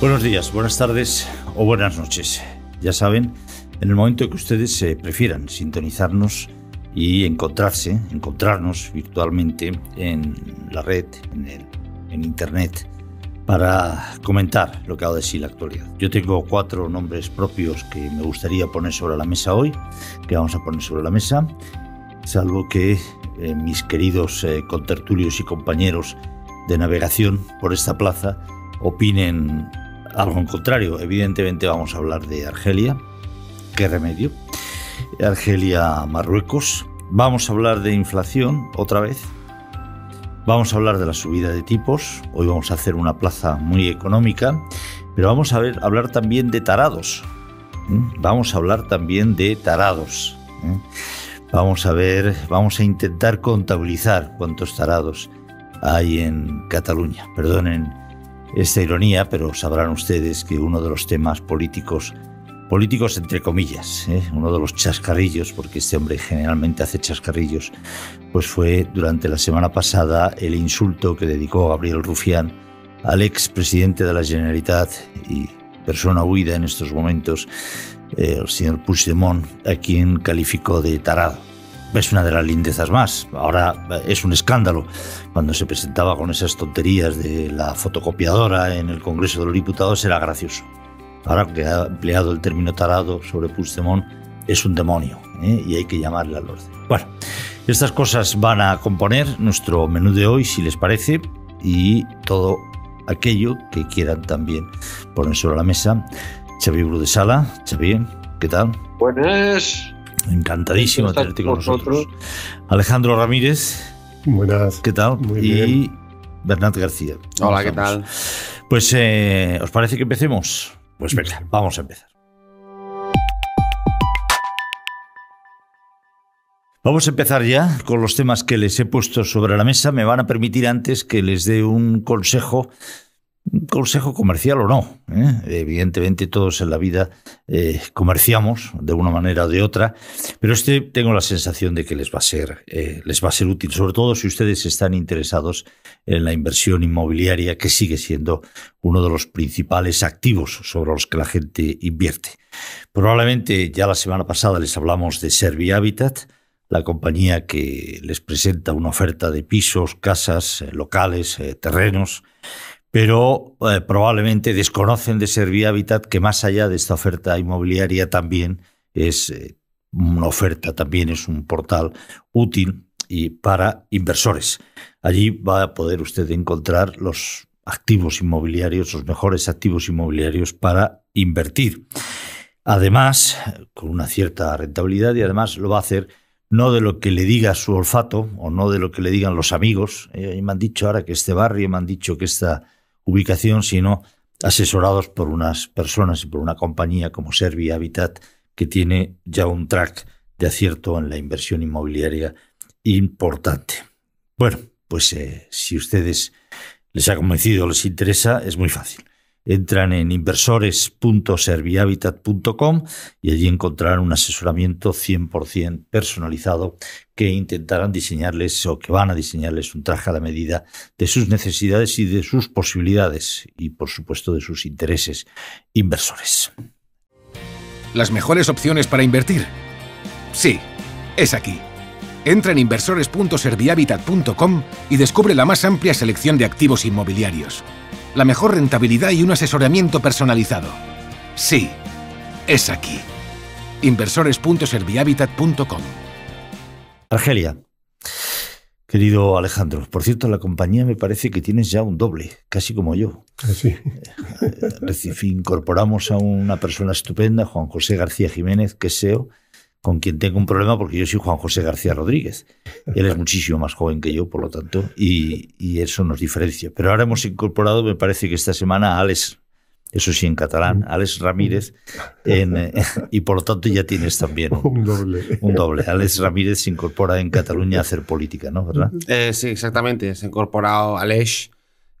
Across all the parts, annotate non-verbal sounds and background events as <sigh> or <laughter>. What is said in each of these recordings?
Buenos días, buenas tardes o buenas noches. Ya saben, en el momento que ustedes eh, prefieran sintonizarnos y encontrarse, encontrarnos virtualmente en la red, en, internet, para comentar lo que ha de decir la actualidad. Yo tengo cuatro nombres propios que me gustaría poner sobre la mesa hoy, que vamos a poner sobre la mesa, salvo que eh, mis queridos eh, contertulios y compañeros de navegación por esta plaza opinen algo en contrario. Evidentemente vamos a hablar de Argelia. ¿Qué remedio? Argelia, Marruecos. Vamos a hablar de inflación otra vez. Vamos a hablar de la subida de tipos. Hoy vamos a hacer una plaza muy económica. Pero vamos a hablar también de tarados. ¿Mm? Vamos a hablar también de tarados. ¿eh? Vamos a ver, vamos a intentar contabilizar cuántos tarados hay en Cataluña. Perdonen esta ironía, pero sabrán ustedes que uno de los temas políticos, políticos entre comillas, ¿eh? uno de los chascarrillos, porque este hombre generalmente hace chascarrillos, pues fue durante la semana pasada el insulto que dedicó Gabriel Rufián al expresidente de la Generalitat y persona huida en estos momentos, eh, el señor Puigdemont, a quien calificó de tarado es una de las lindezas más. Ahora eh, es un escándalo. Cuando se presentaba con esas tonterías de la fotocopiadora en el Congreso de los Diputados era gracioso. Ahora que ha empleado el término tarado sobre Puigdemont es un demonio ¿eh? y hay que llamarle al orden. Bueno, estas cosas van a componer nuestro menú de hoy, si les parece, y todo aquello que quieran también poner sobre la mesa. Xavier Brudesala, Xavier, ¿qué tal? Buenas. Encantadísimo de tenerte con nosotros. Alejandro Ramírez. Buenas. ¿Qué tal? Muy y Bernat García. Hola, ¿qué tal? Pues, eh, ¿os parece que empecemos? Pues venga, vamos a empezar. Vamos a empezar ya con los temas que les he puesto sobre la mesa. Me van a permitir antes que les dé un consejo consejo comercial o no. ¿eh? Evidentemente todos en la vida eh, comerciamos de una manera o de otra, pero este tengo la sensación de que les va a ser eh, les va a ser útil, sobre todo si ustedes están interesados en la inversión inmobiliaria, que sigue siendo uno de los principales activos sobre los que la gente invierte. Probablemente ya la semana pasada les hablamos de Servi Habitat la compañía que les presenta una oferta de pisos, casas, locales, terrenos pero eh, probablemente desconocen de Servía Habitat que más allá de esta oferta inmobiliaria también es eh, una oferta, también es un portal útil y para inversores. Allí va a poder usted encontrar los activos inmobiliarios, los mejores activos inmobiliarios para invertir. Además, con una cierta rentabilidad y además lo va a hacer no de lo que le diga su olfato o no de lo que le digan los amigos. Eh, me han dicho ahora que este barrio, me han dicho que esta ubicación, sino asesorados por unas personas y por una compañía como Serbia Habitat, que tiene ya un track de acierto en la inversión inmobiliaria importante. Bueno, pues si eh, si ustedes les ha convencido, les interesa, es muy fácil entran en inversores.servihabitat.com y allí encontrarán un asesoramiento 100% personalizado que intentarán diseñarles o que van a diseñarles un traje a la medida de sus necesidades y de sus posibilidades y por supuesto de sus intereses inversores. Las mejores opciones para invertir. Sí, es aquí. Entra en inversores.servihabitat.com y descubre la más amplia selección de activos inmobiliarios la mejor rentabilidad y un asesoramiento personalizado. Sí, es aquí. Inversores.servihabitat.com Argelia. Querido Alejandro, por cierto, la compañía me parece que tienes ya un doble, casi como yo. Ah, sí. Eh, incorporamos a una persona estupenda, Juan José García Jiménez, que es SEO con quien tengo un problema porque yo soy Juan José García Rodríguez. Él es muchísimo más joven que yo, por lo tanto, y, eso nos diferencia. Pero ahora hemos incorporado, me parece que esta semana, a Alex, eso sí en catalán, mm. Alex Ramírez, en, <laughs> y por lo tanto ya tienes también un, doble. Un doble. Alex Ramírez se incorpora en Cataluña a hacer política, ¿no? ¿Verdad? Eh, sí, exactamente. Se ha incorporado Alex.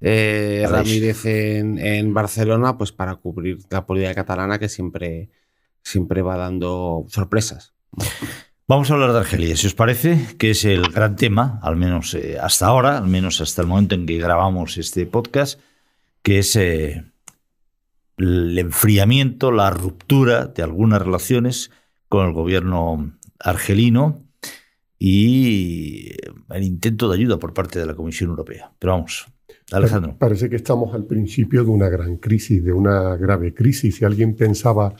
Eh, Ramírez en, en Barcelona, pues para cubrir la política catalana que siempre, siempre va dando sorpresas. Vamos a hablar de Argelia, si os parece, que es el gran tema, al menos eh, hasta ahora, al menos hasta el momento en que grabamos este podcast, que es eh, el enfriamiento, la ruptura de algunas relaciones con el gobierno argelino y el intento de ayuda por parte de la Comisión Europea. Pero vamos, Alejandro. Parece que estamos al principio de una gran crisis, de una grave crisis. Si alguien pensaba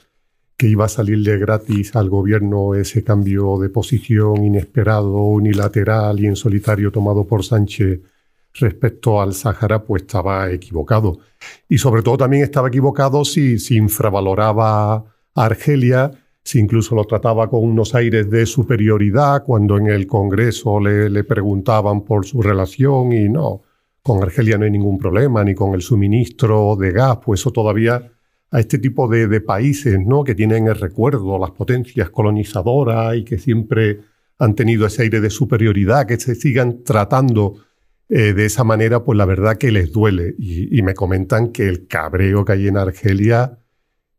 que iba a salirle gratis al gobierno ese cambio de posición inesperado, unilateral y en solitario tomado por Sánchez respecto al Sahara, pues estaba equivocado. Y sobre todo también estaba equivocado si, infravaloraba a Argelia, si incluso lo trataba con unos aires de superioridad cuando en el Congreso le preguntaban por su relación y no, con Argelia no hay ningún problema, ni con el suministro de gas, pues eso todavía a este tipo de, países ¿no? que tienen el recuerdo, las potencias colonizadoras y que siempre han tenido ese aire de superioridad, que se sigan tratando eh, de esa manera, pues la verdad que les duele. Y, me comentan que el cabreo que hay en Argelia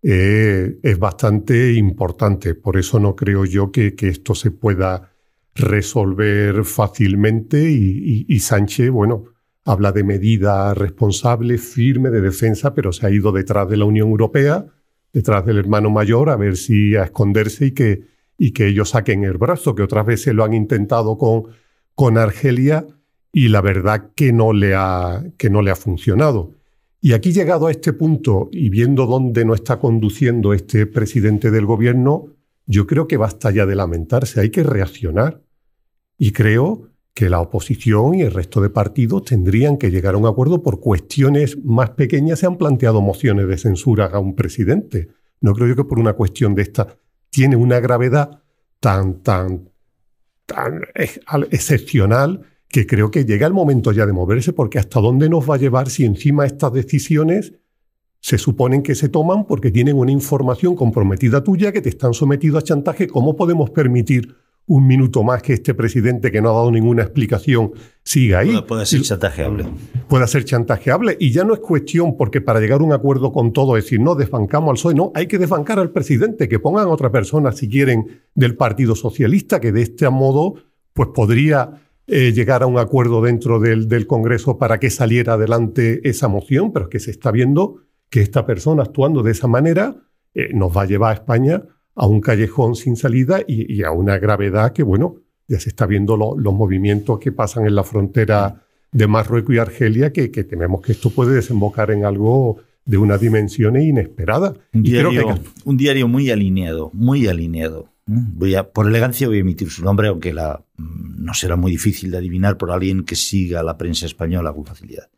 eh, es bastante importante. Por eso no creo yo que, esto se pueda resolver fácilmente y Sánchez, bueno, habla de medida responsable, firme de defensa, pero se ha ido detrás de la Unión Europea, detrás del hermano mayor, a ver si a esconderse y que, y que ellos saquen el brazo, que otras veces lo han intentado con, con Argelia y la verdad que no, le ha, que no le ha funcionado. Y aquí llegado a este punto y viendo dónde no está conduciendo este presidente del gobierno, yo creo que basta ya de lamentarse, hay que reaccionar. Y creo que la oposición y el resto de partidos tendrían que llegar a un acuerdo por cuestiones más pequeñas. Se han planteado mociones de censura a un presidente. No creo yo que por una cuestión de esta tiene una gravedad tan, tan, tan excepcional que creo que llega el momento ya de moverse porque hasta dónde nos va a llevar si encima estas decisiones se suponen que se toman porque tienen una información comprometida tuya que te están sometido a chantaje. ¿Cómo podemos permitir un minuto más que este presidente que no ha dado ninguna explicación siga ahí. Puede, ser chantajeable. Puede ser chantajeable. Y ya no es cuestión, porque para llegar a un acuerdo con todo, decir, no, desbancamos al PSOE. No, hay que desbancar al presidente, que pongan otra persona, si quieren, del Partido Socialista, que de este modo pues podría eh, llegar a un acuerdo dentro del, Congreso para que saliera adelante esa moción. Pero es que se está viendo que esta persona actuando de esa manera eh, nos va a llevar a España a un callejón sin salida y, a una gravedad que, bueno, ya se está viendo los movimientos que pasan en la frontera de Marruecos y Argelia, que, tememos que esto puede desembocar en algo de una dimensión inesperada. Un diario, muy alineado, muy alineado. Mm, voy por elegancia voy a emitir su nombre, aunque mm, no será muy difícil de adivinar por alguien que siga la prensa española con facilidad.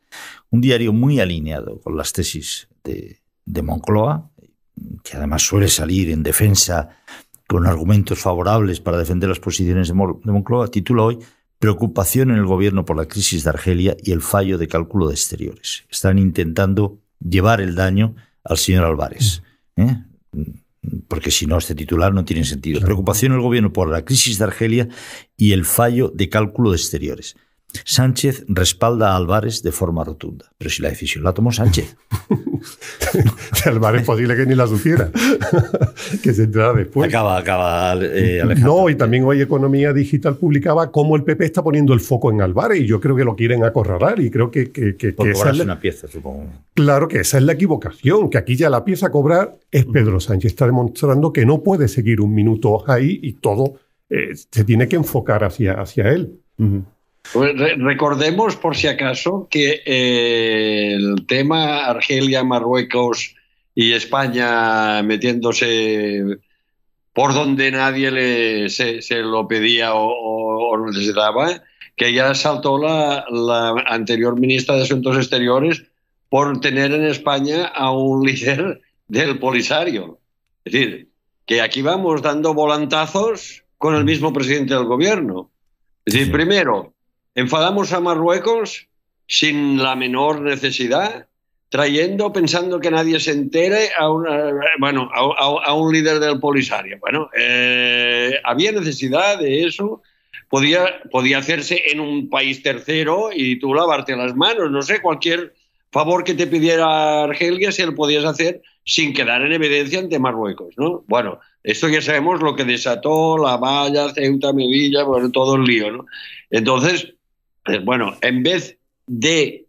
Un diario muy alineado con las tesis de, de Moncloa, que además suele salir en defensa con argumentos favorables para defender las posiciones de Moncloa, titula hoy Preocupación en el gobierno por la crisis de Argelia y el fallo de cálculo de exteriores. Están intentando llevar el daño al señor Álvarez. ¿eh? Porque si no, este titular no tiene sentido. Preocupación en el gobierno por la crisis de Argelia y el fallo de cálculo de exteriores. Sánchez respalda a Álvarez de forma rotunda. Pero si la decisión la tomó Sánchez. <laughs> Álvarez es posible que ni la supiera. <laughs> que se entrara después. Acaba, acaba, eh, Alejandro. No, y también hoy Economía Digital publicaba cómo el PP está poniendo el foco en Álvarez y yo creo que lo quieren acorralar y creo que... que, que, una pieza, supongo. Claro que esa es la equivocación, que aquí ya la pieza a cobrar es Pedro Sánchez. Está demostrando que no puede seguir un minuto ahí y todo eh, se tiene que enfocar hacia, hacia él recordemos, por si acaso, que eh, el tema Argelia, Marruecos y España metiéndose por donde nadie le, se, lo pedía o, necesitaba, que ya saltó la, la anterior ministra de Asuntos Exteriores por tener en España a un líder del Polisario. Es decir, que aquí vamos dando volantazos con el mismo presidente del gobierno. Es decir, primero, Enfadamos a Marruecos sin la menor necesidad, trayendo, pensando que nadie se entere, a, una, bueno, a, un líder del Polisario. Bueno, eh, había necesidad de eso. Podía, podía hacerse en un país tercero y tú lavarte las manos. No sé, cualquier favor que te pidiera Argelia se lo podías hacer sin quedar en evidencia ante Marruecos. ¿no? Bueno, esto ya sabemos lo que desató la valla, Ceuta, Melilla, bueno, todo el lío. ¿no? Entonces, bueno, en vez de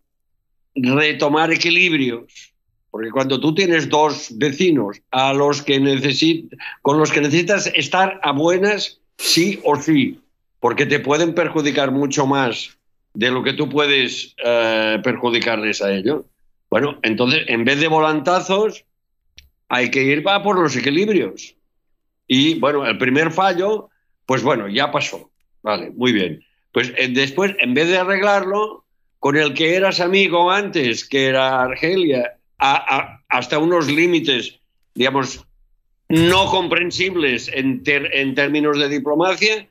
retomar equilibrios, porque cuando tú tienes dos vecinos a los que necesit con los que necesitas estar a buenas, sí o sí, porque te pueden perjudicar mucho más de lo que tú puedes eh, perjudicarles a ellos. Bueno, entonces, en vez de volantazos, hay que ir va, por los equilibrios. Y bueno, el primer fallo, pues bueno, ya pasó. Vale, muy bien. Pues eh, después, en vez de arreglarlo, con el que eras amigo antes, que era Argelia, hasta unos límites, digamos, no comprensibles en, términos de diplomacia,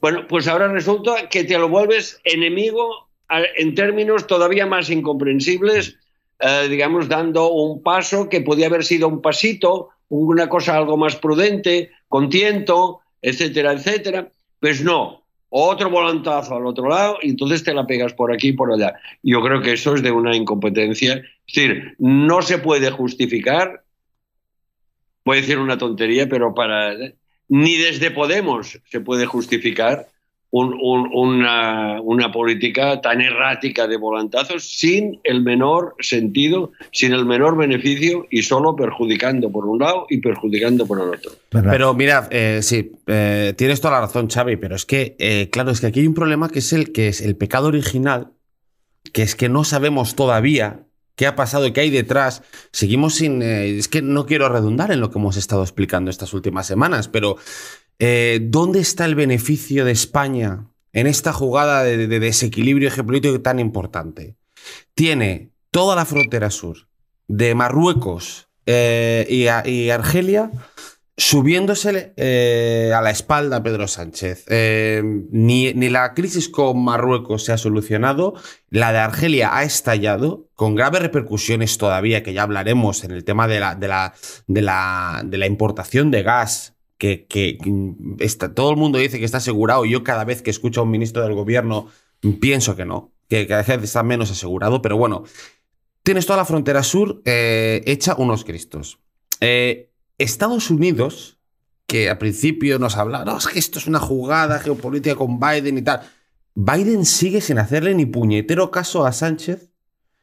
bueno, pues ahora resulta que te lo vuelves enemigo en términos todavía más incomprensibles, eh, digamos, dando un paso que podía haber sido un pasito, una cosa algo más prudente, con tiento, etcétera, etcétera. Pues no, otro volantazo al otro lado y entonces te la pegas por aquí y por allá. Yo creo que eso es de una incompetencia. Es decir, no se puede justificar, voy a decir una tontería, pero para... Ni desde Podemos se puede justificar una, política tan errática de volantazos sin el menor sentido, sin el menor beneficio y solo perjudicando por un lado y perjudicando por el otro. Pero mirad, eh, sí, eh, tienes toda la razón, Xavi, pero es que, eh, claro, es que aquí hay un problema que es el que es el pecado original, que es que no sabemos todavía qué ha pasado y qué hay detrás. Seguimos sin... es que no quiero redundar en lo que hemos estado explicando estas últimas semanas, pero eh, ¿Dónde está el beneficio de España en esta jugada de, desequilibrio geopolítico tan importante? Tiene toda la frontera sur de Marruecos eh, y, Argelia subiéndose eh, a la espalda a Pedro Sánchez. ni, la crisis con Marruecos se ha solucionado, la de Argelia ha estallado, con graves repercusiones todavía, que ya hablaremos en el tema de la importación de gas que, mm, todo el mundo dice que está asegurado. Yo cada vez que escucho a un ministro del gobierno mm, pienso que no, que cada vez está menos asegurado, pero bueno, tienes toda la frontera sur eh, hecha unos cristos. Eh, Estados Unidos, que al principio nos hablaron no, es que esto es una jugada geopolítica con Biden y tal. Biden sigue sin hacerle ni puñetero caso a Sánchez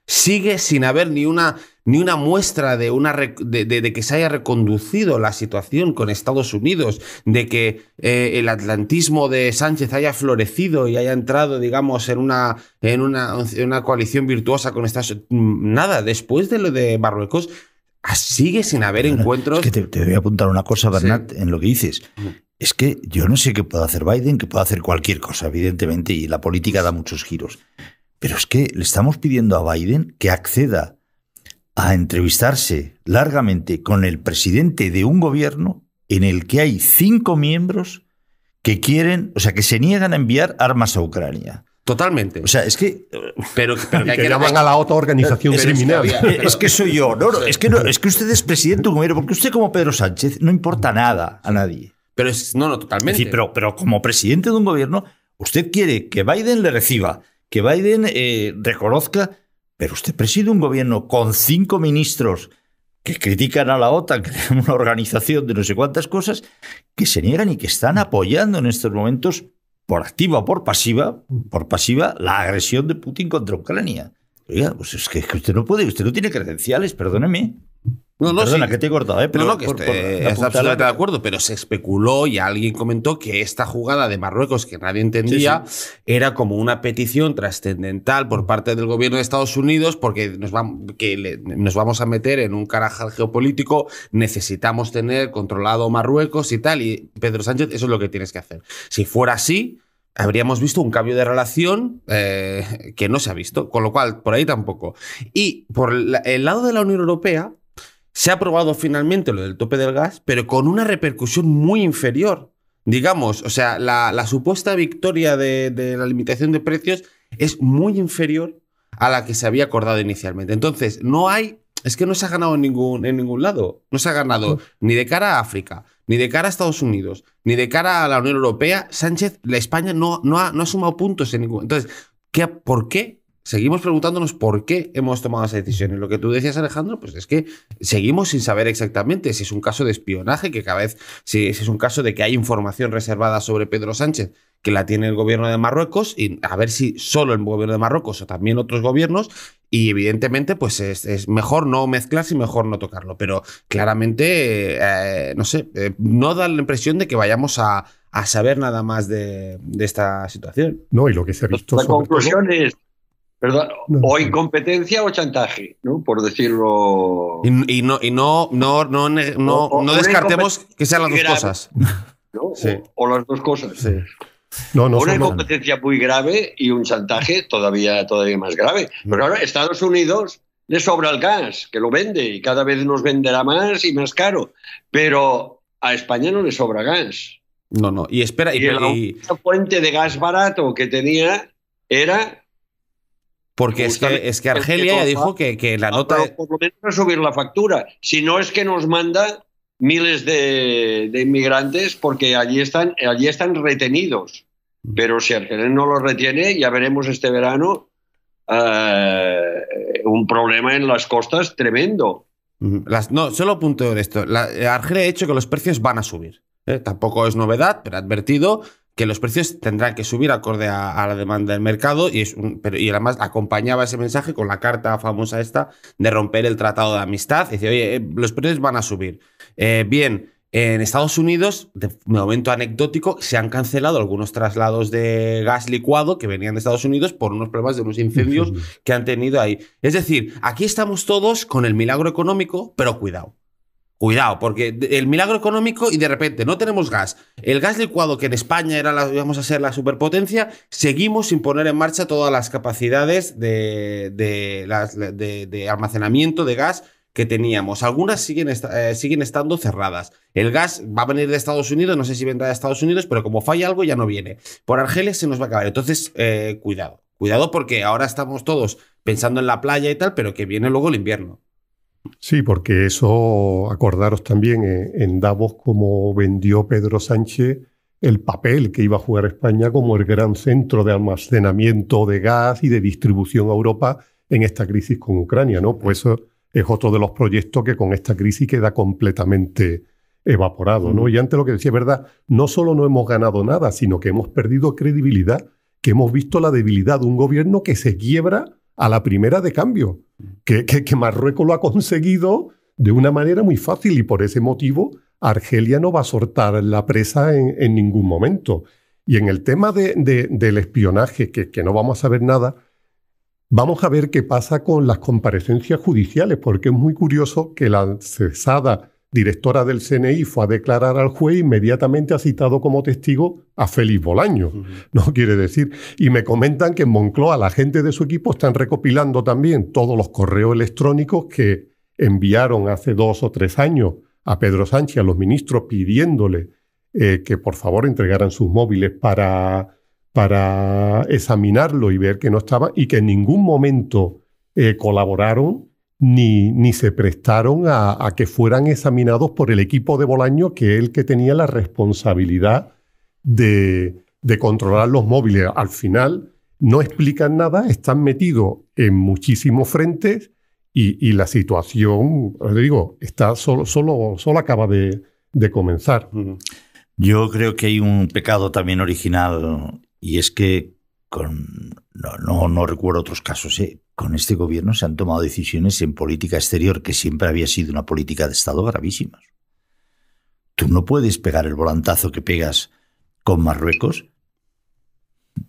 Sigue sin haber ni una, ni una muestra de, una, de, que se haya reconducido la situación con Estados Unidos, de que eh, el atlantismo de Sánchez haya florecido y haya entrado, digamos, en una, en una, una coalición virtuosa con Estados Unidos. Nada, después de lo de Marruecos, sigue sin haber encuentros. Es que te, voy a apuntar una cosa, Bernat, en lo que dices. Es que yo no sé qué puede hacer Biden, que puede hacer cualquier cosa, evidentemente, y la política da muchos giros. Pero es que le estamos pidiendo a Biden que acceda a entrevistarse largamente con el presidente de un gobierno en el que hay cinco miembros que quieren, o sea, que se niegan a enviar armas a Ucrania. Totalmente. O sea, es que. Pero, pero que, que a la otra organización criminal. Es que, soy yo. es, que es que usted es presidente de gobierno, un porque usted, como Pedro Sánchez, no importa nada a nadie. Pero No, no, totalmente. Sí, pero, pero como presidente de un gobierno, usted quiere que Biden le reciba, que Biden eh, reconozca, pero usted preside un gobierno con cinco ministros que critican a la OTAN, que es una organización de no sé cuántas cosas, que se niegan y que están apoyando en estos momentos, por activa o por pasiva, por pasiva, la agresión de Putin contra Ucrania. Oiga, pues es que, usted no puede, usted no tiene credenciales, perdóneme. No, no, Perdona, que te he cortado, ¿eh? Pero no, este, absolutamente de acuerdo, pero se especuló y alguien comentó que esta jugada de Marruecos, que nadie entendía, era como una petición trascendental por parte del gobierno de Estados Unidos, porque nos, que nos vamos a meter en un carajal geopolítico, necesitamos tener controlado Marruecos y tal, y Pedro Sánchez, eso es lo que tienes que hacer. Si fuera así, habríamos visto un cambio de relación eh, que no se ha visto, con lo cual, por ahí tampoco. Y por el lado de la Unión Europea, se ha aprobado finalmente lo del tope del gas, pero con una repercusión muy inferior. Digamos, o sea, la, supuesta victoria de, la limitación de precios es muy inferior a la que se había acordado inicialmente. Entonces, no hay es que no se ha ganado en ningún, lado. No se ha ganado ni de cara a África, ni de cara a Estados Unidos, ni de cara a la Unión Europea. Sánchez, la España no, ha, sumado puntos en ningún. Entonces, ¿qué, ¿por qué seguimos preguntándonos por qué hemos tomado esa decisión. Y lo que tú decías, Alejandro, pues es que seguimos sin saber exactamente si es un caso de espionaje, que cada vez, si es un caso de que hay información reservada sobre Pedro Sánchez, que la tiene el gobierno de Marruecos, y a ver si solo el gobierno de Marruecos o también otros gobiernos, y evidentemente, pues es, mejor no mezclarse y mejor no tocarlo. Pero claramente, eh, no sé, eh, no da la impresión de que vayamos a, saber nada más de, esta situación. No, y lo que se ha pues visto. La conclusión es Perdón, o incompetencia o chantaje, ¿no? Por decirlo. Y, no, y no, no, no, no, no descartemos que sean las dos cosas. O, las dos cosas. Sí. una incompetencia muy grave y un chantaje todavía, todavía más grave. Mm. Pero ahora Estados Unidos le sobra el gas, que lo vende y cada vez nos venderá más y más caro. Pero a España no le sobra gas. No, no. Y espera, y, la fuente de gas barato que tenía era porque es que, es que, Argelia ya dijo que, que la nota. por lo menos subir la factura. Si no es que nos manda miles de, inmigrantes porque allí están, allí están retenidos. Mm. Pero si Argelia no los retiene, ya veremos este verano eh, un problema en las costas tremendo. Las, no, solo punto en esto. Argelia ha hecho que los precios van a subir. ¿eh? Tampoco es novedad, pero advertido que los precios tendrán que subir acorde a, la demanda del mercado y, es pero, y además acompañaba ese mensaje con la carta famosa esta de romper el tratado de amistad. Y dice, oye, eh, los precios van a subir. Eh, bien, en Estados Unidos, de momento anecdótico, se han cancelado algunos traslados de gas licuado que venían de Estados Unidos por unos problemas de unos incendios que han tenido ahí. Es decir, aquí estamos todos con el milagro económico, pero cuidado. Cuidado, porque el milagro económico y de repente no tenemos gas. El gas licuado que en España era la, íbamos a ser la superpotencia, seguimos sin poner en marcha todas las capacidades de, almacenamiento de gas que teníamos. Algunas siguen, eh, siguen estando cerradas. El gas va a venir de Estados Unidos, no sé si vendrá de Estados Unidos, pero como falla algo ya no viene. Por Argelia se nos va a acabar. Entonces, eh, cuidado. Cuidado porque ahora estamos todos pensando en la playa y tal, pero que viene luego el invierno. Sí, porque eso, acordaros también eh, en, Davos como vendió Pedro Sánchez el papel que iba a jugar España como el gran centro de almacenamiento de gas y de distribución a Europa en esta crisis con Ucrania, ¿no? Pues es otro de los proyectos que con esta crisis queda completamente evaporado, ¿no? Y antes lo que decía, ¿verdad? No solo no hemos ganado nada, sino que hemos perdido credibilidad, que hemos visto la debilidad de un gobierno que se quiebra a la primera de cambio, que, Marruecos lo ha conseguido de una manera muy fácil y por ese motivo Argelia no va a soltar la presa en, ningún momento. Y en el tema del espionaje, que, que no vamos a saber nada, vamos a ver qué pasa con las comparecencias judiciales, porque es muy curioso que la cesada directora del CNI fue a declarar al juez, inmediatamente ha citado como testigo a Félix Bolaño. No quiere decir. Y me comentan que en Moncloa la gente de su equipo están recopilando también todos los correos electrónicos que enviaron hace dos o tres años a Pedro Sánchez, a los ministros, pidiéndole eh, que por favor entregaran sus móviles para, para examinarlo y ver que no estaba y que en ningún momento eh, colaboraron ni, ni se prestaron a, que fueran examinados por el equipo de Bolaño, que es el que tenía la responsabilidad de, de controlar los móviles. Al final no explican nada, están metidos en muchísimos frentes y, la situación, le digo, está solo, solo, solo acaba de, comenzar. Yo creo que hay un pecado también original y es que con, no, no, recuerdo otros casos, ¿eh? con este gobierno se han tomado decisiones en política exterior que siempre había sido una política de Estado gravísimas. Tú no puedes pegar el volantazo que pegas con Marruecos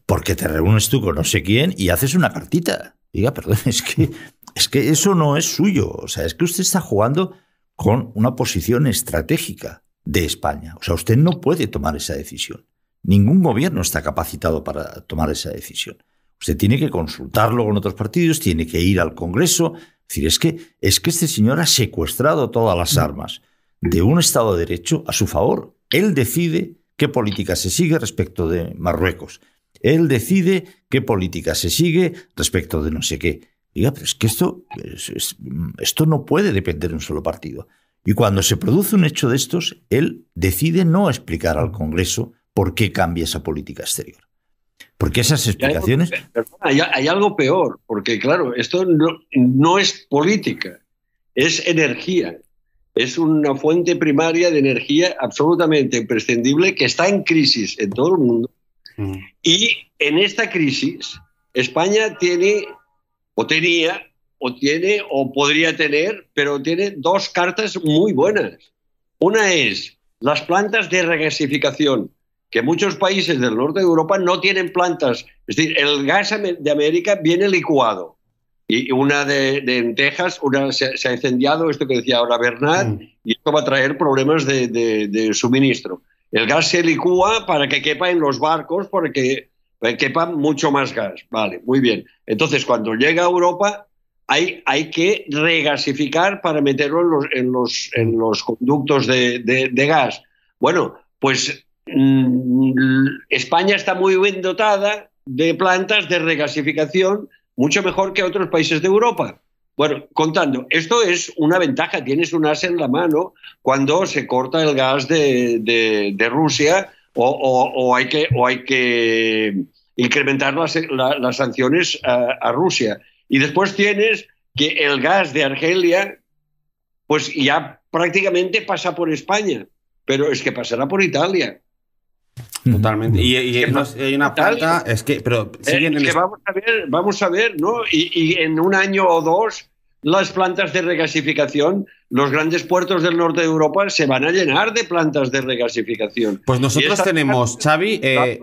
porque te reúnes tú con no sé quién y haces una cartita. Diga, perdón, es que, es que eso no es suyo. O sea, es que usted está jugando con una posición estratégica de España. O sea, usted no puede tomar esa decisión. Ningún gobierno está capacitado para tomar esa decisión. Usted tiene que consultarlo con otros partidos, tiene que ir al Congreso. Es decir, es que, es que este señor ha secuestrado todas las armas de un Estado de Derecho a su favor. Él decide qué política se sigue respecto de Marruecos. Él decide qué política se sigue respecto de no sé qué. Diga, pero es que esto, esto no puede depender de un solo partido. Y cuando se produce un hecho de estos, él decide no explicar al Congreso por qué cambia esa política exterior. Porque esas explicaciones... Hay algo, peor, porque claro, esto no, es política, es energía. Es una fuente primaria de energía absolutamente imprescindible que está en crisis en todo el mundo. Mm. Y en esta crisis, España tiene, o tenía, o tiene, o podría tener, pero tiene dos cartas muy buenas. Una es las plantas de regasificación, que muchos países del norte de Europa no tienen plantas. Es decir, el gas de América viene licuado. Y una de, en Texas, una, se, ha incendiado, esto que decía ahora Bernard, mm. y esto va a traer problemas de, suministro. El gas se licúa para que quepa en los barcos, para que, quepa mucho más gas. Vale, muy bien. Entonces, cuando llega a Europa, hay, hay que regasificar para meterlo los, en los, en los conductos de gas. Bueno, pues Mm, España está muy bien dotada de plantas de regasificación, mucho mejor que otros países de Europa. Bueno, contando, esto es una ventaja, tienes un as en la mano cuando se corta el gas de, Rusia o, hay que, incrementar las, sanciones a, Rusia. Y después tienes que el gas de Argelia, pues ya prácticamente pasa por España, pero es que pasará por Italia, Totalmente. Y, hay una es que, pero eh, vamos a ver, vamos a ver, ¿no? Y, en un año o dos las plantas de regasificación, los grandes puertos del norte de Europa se van a llenar de plantas de regasificación. Pues nosotros tenemos, Xavi... Eh,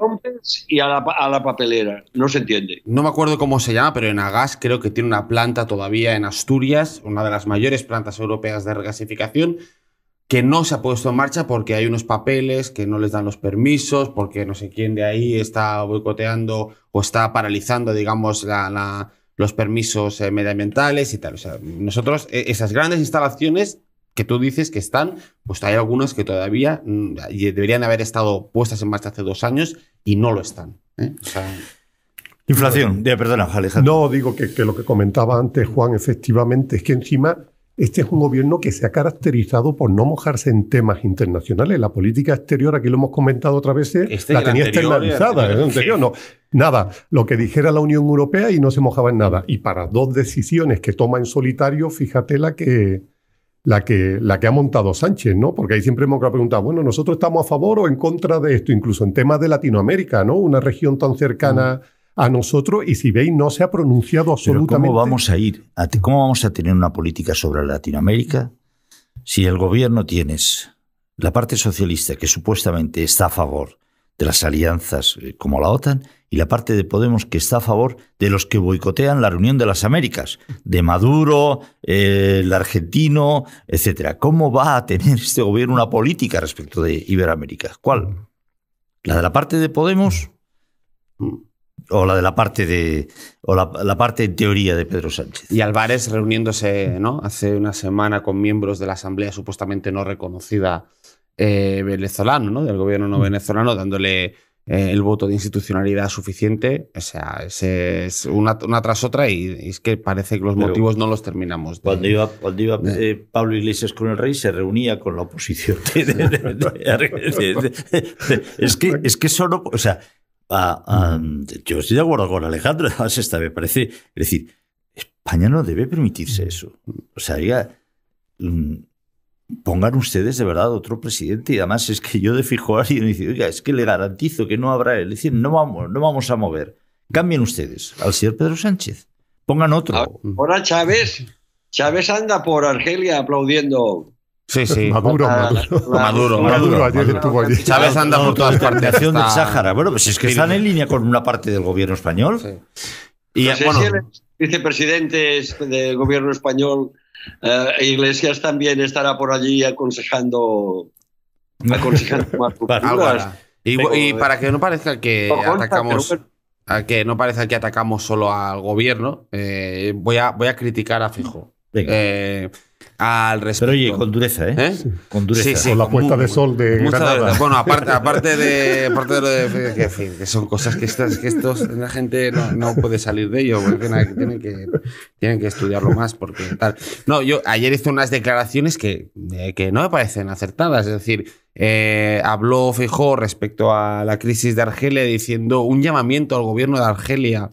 y a la, a la papelera, no se entiende. No me acuerdo cómo se llama, pero en Agas creo que tiene una planta todavía en Asturias, una de las mayores plantas europeas de regasificación, que no se ha puesto en marcha porque hay unos papeles que no les dan los permisos, porque no sé quién de ahí está boicoteando o está paralizando, digamos, la, los permisos eh, medioambientales y tal. O sea, nosotros, e, esas grandes instalaciones que tú dices que están, pues hay algunas que todavía mm, deberían haber estado puestas en marcha hace dos años y no lo están. ¿eh? Inflación, pues, perdona, Alejandro. No, digo que, lo que comentaba antes Juan, efectivamente, es que encima este es un gobierno que se ha caracterizado por no mojarse en temas internacionales. La política exterior, aquí lo hemos comentado otra vez, este la tenía externalizada. ¿eh? <laughs> Nada, lo que dijera la Unión Europea y no se mojaba en nada. Y para dos decisiones que toma en solitario, fíjate la que, la que, la que ha montado Sánchez, ¿no? Porque ahí siempre hemos preguntado, bueno, nosotros estamos a favor o en contra de esto, incluso en temas de Latinoamérica, ¿no? Una región tan cercana. Mm a nosotros y si veis no se ha pronunciado absolutamente. ¿Cómo vamos a ir? A ¿Cómo vamos a tener una política sobre Latinoamérica si el gobierno tienes la parte socialista que supuestamente está a favor de las alianzas eh, como la OTAN y la parte de Podemos que está a favor de los que boicotean la reunión de las Américas, de Maduro, eh, el argentino, etcétera. ¿Cómo va a tener este gobierno una política respecto de Iberoamérica? ¿Cuál? ¿La de la parte de Podemos? Mm o la de la parte de o la, parte en teoría de Pedro Sánchez. Y Álvarez reuniéndose ¿no? hace una semana con miembros de la Asamblea supuestamente no reconocida eh, venezolano ¿no? del gobierno no mm. venezolano, dándole eh, el voto de institucionalidad suficiente. O sea, es, una, tras otra y, es que parece que los motivos no los terminamos. cuando iba, eh, Pablo Iglesias con el rey, se reunía con la oposición. <laughs> es, que, es que solo O sea, Ah, yo estoy de acuerdo con Alejandro, <laughs> además esta me parece, es decir, España no debe permitirse mm. eso. O sea, diga, mm, pongan ustedes de verdad otro presidente y además es que yo de fijo a alguien oiga, es que le garantizo que no habrá él, es decir, no vamos, no vamos a mover. Cambien ustedes al señor Pedro Sánchez, pongan otro. Ahora Chávez, Chávez anda por Argelia aplaudiendo Sí, sí. Maduro, ah, Maduro. Maduro. Chávez anda por todas partes. acción del Sáhara. Bueno, pues es que están en línea con una parte del gobierno español. Y, bueno, del gobierno español, eh, Iglesias, también estará por allí aconsejando, aconsejando <laughs> Y, para que no parezca que atacamos... que no parece que atacamos solo al gobierno, eh, voy, a, voy a criticar a Fijo. Eh, al respecto. Pero oye, con dureza, ¿eh? ¿Eh? Con dureza. con la puesta de sol de Bueno, aparte, <laughs> aparte, de, aparte de Que, son cosas que, estas, la gente no, puede salir de ello, tienen que, tienen que estudiarlo más, porque tal. No, yo ayer hice unas declaraciones que, eh, que no me parecen acertadas, es decir... Eh, habló Feijó respecto a la crisis de Argelia diciendo un llamamiento al gobierno de Argelia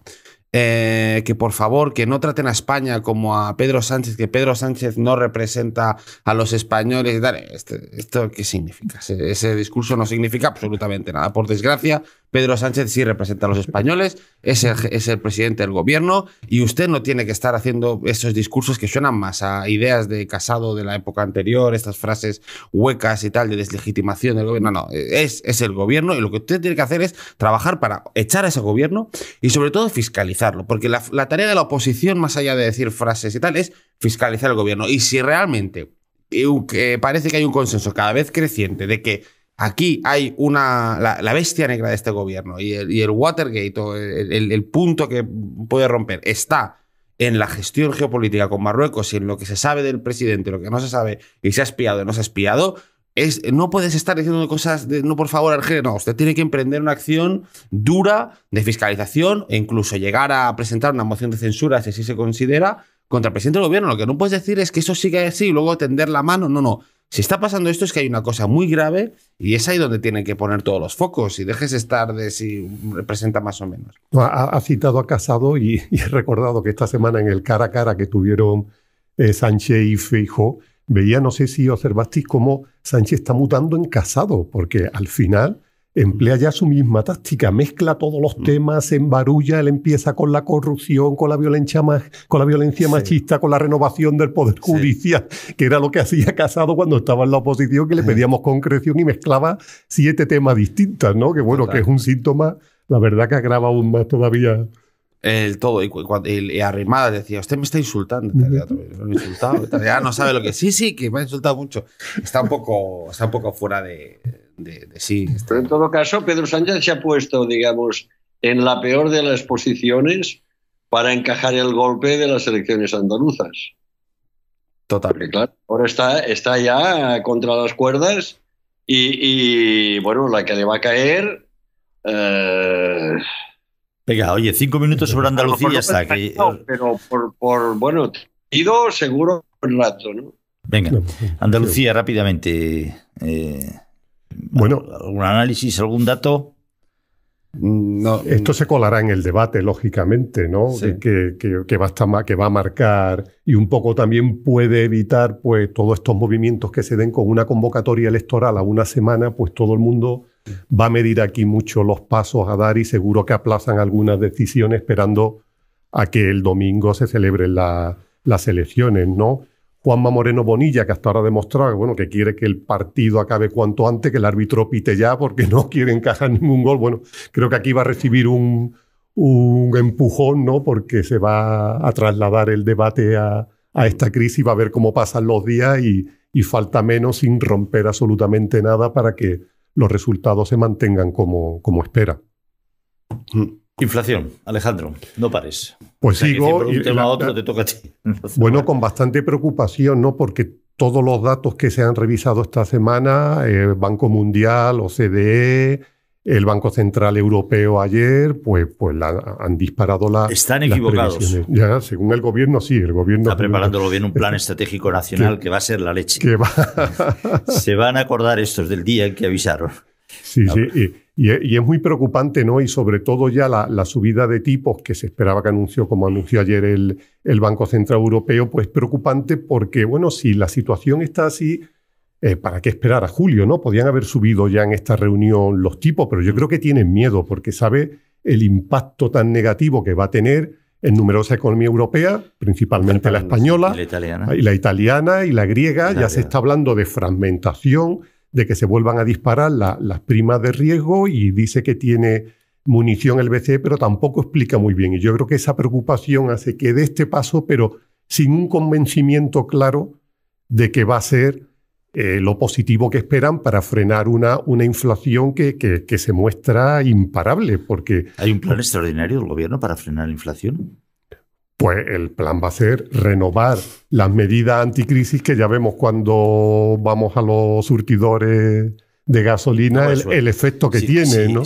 eh, que por favor, que no traten a España como a Pedro Sánchez, que Pedro Sánchez no representa a los españoles. Dale, este, ¿Esto qué significa? ese discurso no significa absolutamente nada. Por desgracia, Pedro Sánchez sí representa a los españoles, es el, presidente del gobierno y usted no tiene que estar haciendo esos discursos que suenan más a ideas de casado de la época anterior, estas frases huecas y tal de deslegitimación del gobierno. No, no, es, es el gobierno y lo que usted tiene que hacer es trabajar para echar a ese gobierno y sobre todo fiscalizarlo, porque la, tarea de la oposición, más allá de decir frases y tal, es fiscalizar el gobierno. Y si realmente parece que hay un consenso cada vez creciente de que Aquí hay una, la, bestia negra de este gobierno y el, Watergate, o el, punto que puede romper, está en la gestión geopolítica con Marruecos y en lo que se sabe del presidente, lo que no se sabe y se ha espiado y no se ha espiado, es, no puedes estar diciendo cosas de, no, por favor, Argelia, no, usted tiene que emprender una acción dura de fiscalización e incluso llegar a presentar una moción de censura, si así se considera, contra el presidente del gobierno. Lo que no puedes decir es que eso sigue así y luego tender la mano, no, no. Si está pasando esto es que hay una cosa muy grave y es ahí donde tienen que poner todos los focos y dejes estar de si representa más o menos. Ha, citado a Casado y, he recordado que esta semana en el cara a cara que tuvieron eh, Sánchez y Feijo, veía, no sé si observasteis cómo Sánchez está mutando en Casado, porque al final emplea ya su misma táctica, mezcla todos los mm. temas, embarulla, él empieza con la corrupción, con la violencia, con la violencia machista, con la renovación del Poder Judicial, que era lo que hacía Casado cuando estaba en la oposición, que le pedíamos concreción y mezclaba siete temas distintos, ¿no? Que bueno, que es un síntoma, la verdad que agrava aún más todavía el todo, y, arrimada decía, usted me está insultando, me insultado, no sabe lo que... Sí, sí, que me ha insultado mucho. Está un poco, está un poco fuera de, de, sí. Pero en todo caso, Pedro Sánchez se ha puesto, digamos, en la peor de las posiciones para encajar el golpe de las elecciones andaluzas. Total. claro, ahora está, está ya contra las cuerdas y, bueno, la que le va a caer. Eh, Venga, oye, cinco minutos sobre Andalucía ya está No, pero por, por bueno, ido seguro un rato, ¿no? Venga, Andalucía, rápidamente. Eh, bueno, ¿Algún análisis, algún dato? Esto se colará en el debate, lógicamente, ¿no? Que, va a marcar y un poco también puede evitar pues, todos estos movimientos que se den con una convocatoria electoral a una semana, pues todo el mundo va a medir aquí mucho los pasos a dar y seguro que aplazan algunas decisiones esperando a que el domingo se celebren las elecciones, ¿no? Juanma Moreno Bonilla, que hasta ahora ha demostrado bueno, que quiere que el partido acabe cuanto antes, que el árbitro pite ya, porque no quiere encajar ningún gol. Bueno, creo que aquí va a recibir un, empujón, ¿no? Porque se va a trasladar el debate a, esta crisis, va a ver cómo pasan los días y, falta menos sin romper absolutamente nada para que los resultados se mantengan como, como espera. Mm. Inflación, Alejandro, no pares. Pues sigo. Bueno, con bastante preocupación, ¿no? Porque todos los datos que se han revisado esta semana, el eh, Banco Mundial, OCDE, el Banco Central Europeo ayer, pues, pues han disparado la. Están equivocados. ya, según el gobierno, sí, el gobierno. Está preparando el un plan <laughs> estratégico nacional que, va a ser la leche. <laughs> se van a acordar estos del día en que avisaron. Sí, sí. Y, es muy preocupante, ¿no? Y sobre todo ya la, subida de tipos que se esperaba que anunció, como anunció ayer el, Banco Central Europeo, pues preocupante porque, bueno, si la situación está así, eh, ¿para qué esperar a julio? ¿no? Podían haber subido ya en esta reunión los tipos, pero yo creo que tienen miedo porque sabe el impacto tan negativo que va a tener en numerosa economía europea, principalmente la española, y la italiana, y la, griega. ya se está hablando de fragmentación de que se vuelvan a disparar las primas de riesgo y dice que tiene munición el BCE, pero tampoco explica muy bien. Y yo creo que esa preocupación hace que dé este paso, pero sin un convencimiento claro de que va a ser eh, lo positivo que esperan para frenar una, una inflación que, se muestra imparable. Porque, ¿Hay un plan extraordinario del gobierno para frenar la inflación? Pues el plan va a ser renovar las medidas anticrisis que ya vemos cuando vamos a los surtidores de gasolina el, efecto que tiene, ¿no?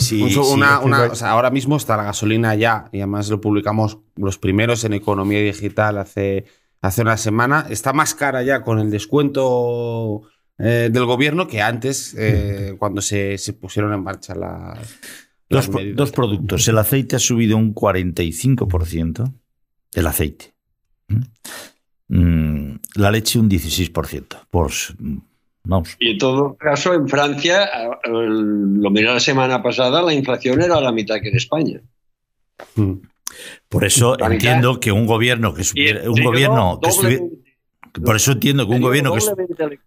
ahora mismo está la gasolina ya, y además lo publicamos los primeros en Economía Digital hace, hace una semana. Está más cara ya con el descuento eh, del gobierno que antes, eh, <laughs> cuando se, pusieron en marcha las. dos, dos productos. El aceite ha subido un 45% el aceite. Mm, la leche un 16%. Por, mm, Y en todo caso, en Francia, lo miré la semana pasada, la inflación era la mitad que en España. Mm. Por eso entiendo que un gobierno que un gobierno estuviera, por eso entiendo que un gobierno que,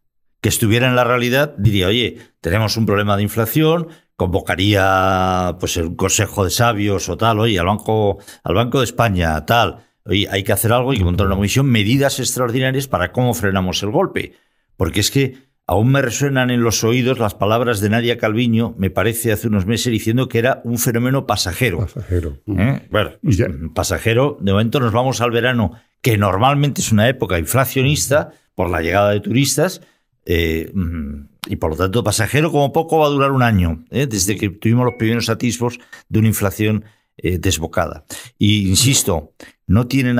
que estuviera en la realidad diría, oye, tenemos un problema de inflación, convocaría pues el consejo de sabios o tal, oye, al banco, al Banco de España, tal, Oye, hay que hacer algo, hay que montar una comisión, medidas extraordinarias para cómo frenamos el golpe. Porque es que aún me resuenan en los oídos las palabras de Nadia Calviño, me parece, hace unos meses diciendo que era un fenómeno pasajero. Pasajero. ¿Eh? Bueno, mm, pasajero, de momento nos vamos al verano, que normalmente es una época inflacionista por la llegada de turistas. Eh, mm, y por lo tanto, pasajero como poco va a durar un año, ¿eh? desde que tuvimos los primeros atisbos de una inflación eh, desbocada. Y insisto, no tiene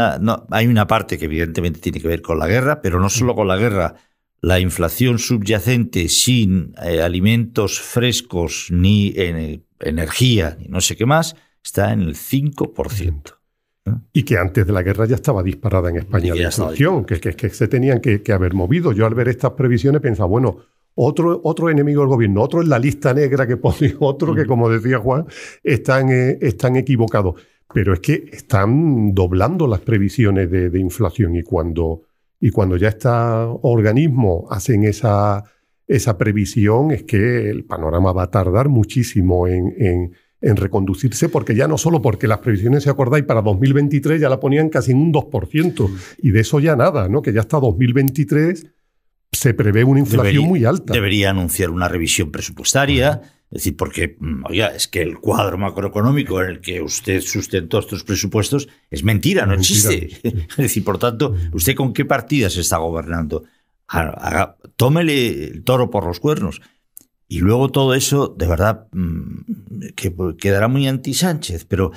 hay una parte que evidentemente tiene que ver con la guerra, pero no solo con la guerra. La inflación subyacente sin eh, alimentos frescos ni eh, energía ni no sé qué más está en el 5%. Y que antes de la guerra ya estaba disparada en España la inflación, que, se tenían que haber movido. Yo al ver estas previsiones pensaba, bueno, otro, otro enemigo del gobierno, otro en la lista negra que pone, <laughs> otro que, mm. como decía Juan, están, eh, están equivocados. Pero es que están doblando las previsiones de, inflación y cuando, y cuando ya está organismo hacen esa, esa previsión, es que el panorama va a tardar muchísimo en, reconducirse, porque ya no solo porque las previsiones, se acordáis, para 2023 ya la ponían casi en un 2%, y de eso ya nada, ¿no? que ya está 2023 se prevé una inflación muy alta. Debería anunciar una revisión presupuestaria. Es decir, porque, mm, oiga, es que el cuadro macroeconómico en el que usted sustentó estos presupuestos es mentira, no existe. <laughs> es decir, por tanto, ¿usted con qué partidas se está gobernando? tómele el toro por los cuernos. Y luego todo eso, de verdad, mm, que quedará muy anti-Sánchez, pero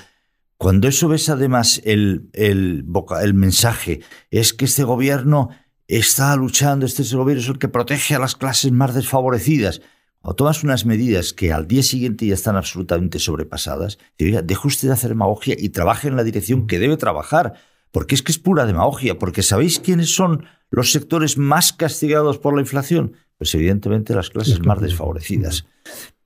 cuando eso ves además el, el mensaje, es que este gobierno está luchando, este gobierno es el que protege a las clases más desfavorecidas. O tomas unas medidas que al día siguiente ya están absolutamente sobrepasadas, y diría: deje usted de hacer demagogia y trabaje en la dirección que debe trabajar, porque es que es pura demagogia, porque ¿sabéis quiénes son los sectores más castigados por la inflación? Pues evidentemente las clases más desfavorecidas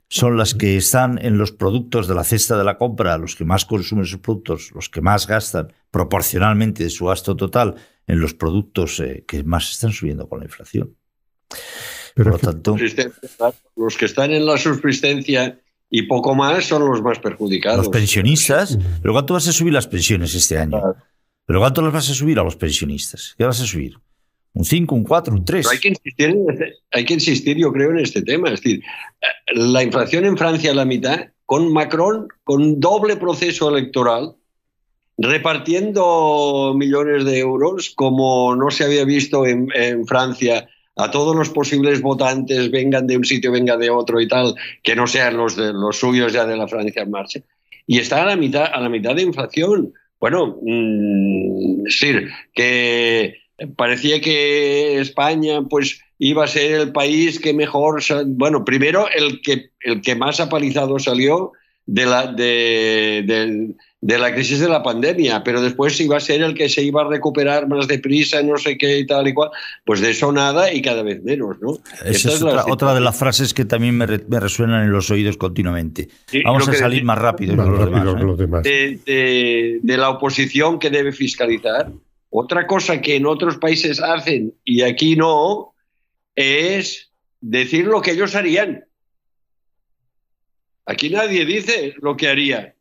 son las que están en los productos de la cesta de la compra, los que más consumen sus productos, los que más gastan proporcionalmente de su gasto total en los productos eh, que más están subiendo con la inflación. Por lo tanto, los que están en la subsistencia y poco más son los más perjudicados. Los pensionistas, pero ¿cuánto vas a subir las pensiones este año? ¿Pero cuánto las vas a subir a los pensionistas? ¿Qué vas a subir? un 5, un 4, un 3. Hay que, insistir, este, hay que insistir, yo creo, en este tema. Es decir, eh, la inflación en Francia a la mitad, con Macron, con doble proceso electoral, repartiendo millones de euros como no se había visto en, Francia a todos los posibles votantes, vengan de un sitio, vengan de otro y tal, que no sean los, de, los suyos ya de la Francia en marcha. Y está a la mitad, a la mitad de inflación. Bueno, Sir, mm, es decir, que parecía que España pues iba a ser el país que mejor, bueno, primero el que, el que más apalizado salió de la, de, la crisis de la pandemia, pero después iba a ser el que se iba a recuperar más deprisa, no sé qué y tal y cual, pues de eso nada y cada vez menos, ¿no? Esa es, otra, de las frases que también me, resuenan en los oídos continuamente. Vamos a salir más rápido, ¿eh? De, de la oposición que debe fiscalizar, otra cosa que en otros países hacen y aquí no es decir lo que ellos harían. Aquí nadie dice lo que haría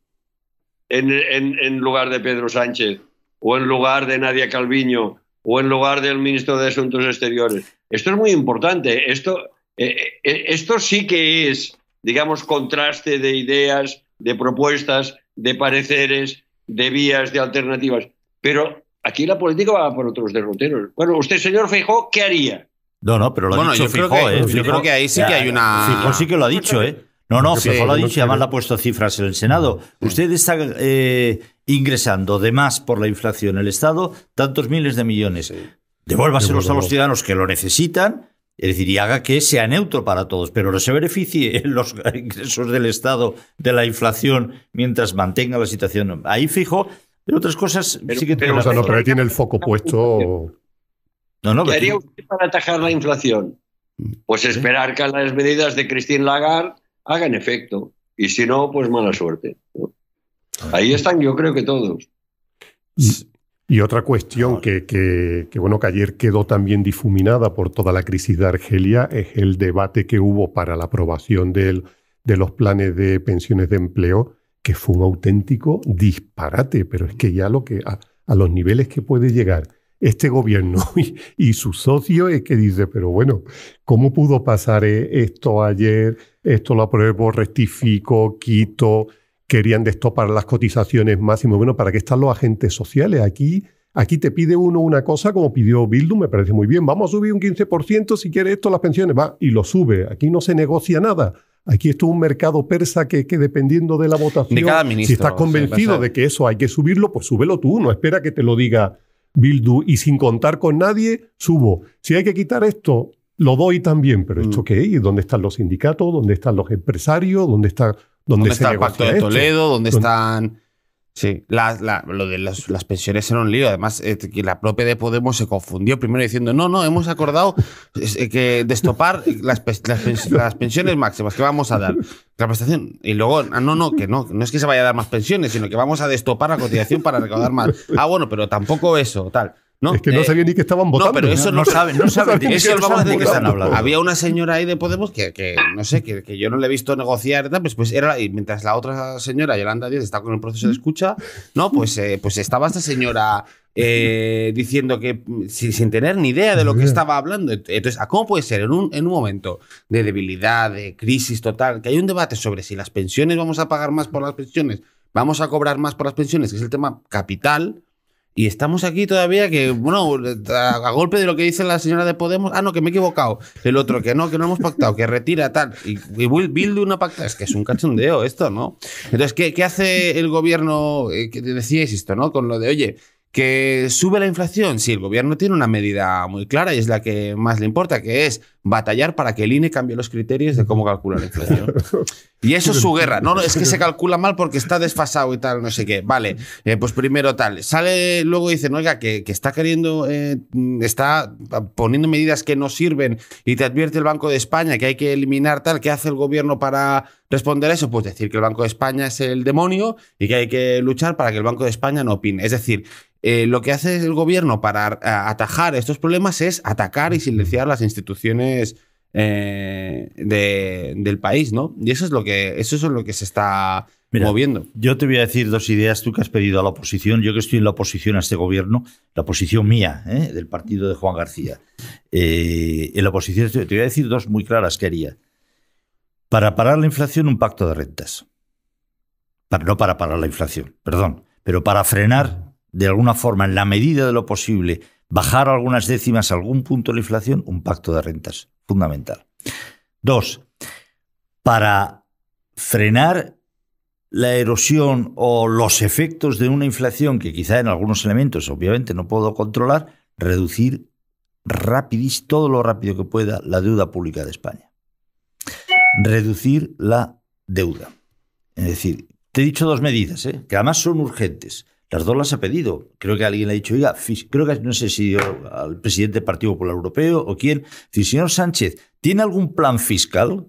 en, lugar de Pedro Sánchez o en lugar de Nadia Calviño o en lugar del ministro de Asuntos Exteriores. Esto es muy importante. Esto, eh, eh, esto sí que es, digamos, contraste de ideas, de propuestas, de pareceres, de vías, de alternativas. Pero Aquí la política va por otros derroteros. Bueno, usted, señor Feijó, ¿qué haría? No, no, pero lo ha dicho Yo creo ¿eh? que ahí sí que hay una... sí que lo ha dicho, ¿eh? No, no, sí, lo ha dicho y además le ha puesto cifras en el Senado. Usted está eh, ingresando de más por la inflación el Estado tantos miles de millones. Devuélvaselos a los ciudadanos que lo necesitan. Es decir, y haga que sea neutro para todos, pero no se beneficie en <laughs> los ingresos del Estado de la inflación mientras mantenga la situación. Ahí fijo, pero otras cosas sí que tiene el foco puesto. No, no, ¿Qué haría usted para atajar la inflación? Pues ¿Eh? esperar que las medidas de Christine Lagarde hagan efecto. Y si no, pues mala suerte. Ahí ah. están, yo creo que todos. Mm. Y, otra cuestión ah. que, que, que, bueno, que ayer quedó también difuminada por toda la crisis de Argelia es el debate que hubo para la aprobación del, de los planes de pensiones de empleo que fue un auténtico disparate, pero es que ya lo que a, los niveles que puede llegar este gobierno <laughs> y, su socio es que dice, pero bueno, ¿cómo pudo pasar eh, esto ayer? Esto lo apruebo, rectifico, quito, querían destopar las cotizaciones máximo. Bueno, ¿para qué están los agentes sociales? Aquí, aquí te pide uno una cosa como pidió Bildu, me parece muy bien, vamos a subir un 15% si quiere esto las pensiones, va, y lo sube, aquí no se negocia nada. Aquí esto un mercado persa que, dependiendo de la votación, si estás convencido de que eso hay que subirlo, pues súbelo tú, no espera que te lo diga Bildu y sin contar con nadie, subo. Si hay que quitar esto, lo doy también, pero ¿esto mm. qué es? ¿Dónde están los sindicatos? ¿Dónde están los empresarios? ¿Dónde está? ¿Dónde, está el Pacto de Toledo? ¿Dónde están Sí, la, lo de las, las, pensiones era un lío. Además, eh, que la propia de Podemos se confundió primero diciendo, no, no, hemos acordado eh, que destopar las, las, pensiones máximas que vamos a dar. La prestación. Y luego, ah, no, no, que no, no es que se vaya a dar más pensiones, sino que vamos a destopar la cotización para recaudar más. Ah, bueno, pero tampoco eso, tal es que no eh, sabía ni que estaban votando. No, pero eso no, saben, <laughs> hablando. Había una señora ahí de Podemos que, no sé, que, yo no le he visto negociar, pues, pues era, y mientras la otra señora, Yolanda Díaz, está con el proceso de mm. escucha, no, pues, eh, pues estaba esta señora eh, diciendo que sin, sin, tener ni idea de lo que estaba hablando. Entonces, ¿cómo puede ser en un, en un momento de debilidad, de crisis total, que hay un debate sobre si las pensiones vamos a pagar más por las pensiones, vamos a cobrar más por las pensiones, que es el tema capital? Y estamos aquí todavía que, bueno, a, golpe de lo que dice la señora de Podemos, ah, no, que me he equivocado. El otro, que no, que no hemos pactado, que retira tal. Y, Build una pacta. Es que es un cachondeo esto, ¿no? Entonces, ¿qué, hace el gobierno? Eh, que decíais esto, ¿no? Con lo de, oye, que sube la inflación. Sí, el gobierno tiene una medida muy clara y es la que más le importa, que es batallar para que el INE cambie los criterios de cómo calcula la inflación. <laughs> y eso es su guerra. No, es que se calcula mal porque está desfasado y tal, no sé qué. Vale, eh, pues primero tal. Sale luego dicen, oiga, que, está queriendo, eh, está poniendo medidas que no sirven y te advierte el Banco de España que hay que eliminar tal. ¿Qué hace el gobierno para responder a eso? Pues decir que el Banco de España es el demonio y que hay que luchar para que el Banco de España no opine. Es decir, eh, lo que hace el gobierno para atajar estos problemas es atacar y silenciar las instituciones eh, del país, ¿no? Y eso es lo que, eso es lo que se está moviendo. Yo te voy a decir dos ideas, tú que has pedido a la oposición, yo que estoy en la oposición a este gobierno, la oposición mía, ¿eh? del partido de Juan García. Eh, en la oposición te voy a decir dos muy claras que haría. Para parar la inflación, un pacto de rentas. no para parar la inflación, perdón, pero para frenar de alguna forma, en la medida de lo posible, bajar algunas décimas algún punto de la inflación, un pacto de rentas fundamental. Dos, para frenar la erosión o los efectos de una inflación que quizá en algunos elementos obviamente no puedo controlar, reducir rápidísimo todo lo rápido que pueda la deuda pública de España. Reducir la deuda. Es decir, te he dicho dos medidas, ¿eh? que además son urgentes. Las dos las ha pedido. Creo que alguien le ha dicho, oiga, creo que no sé si al presidente del Partido Popular Europeo o quién. Si señor Sánchez, ¿tiene algún plan fiscal?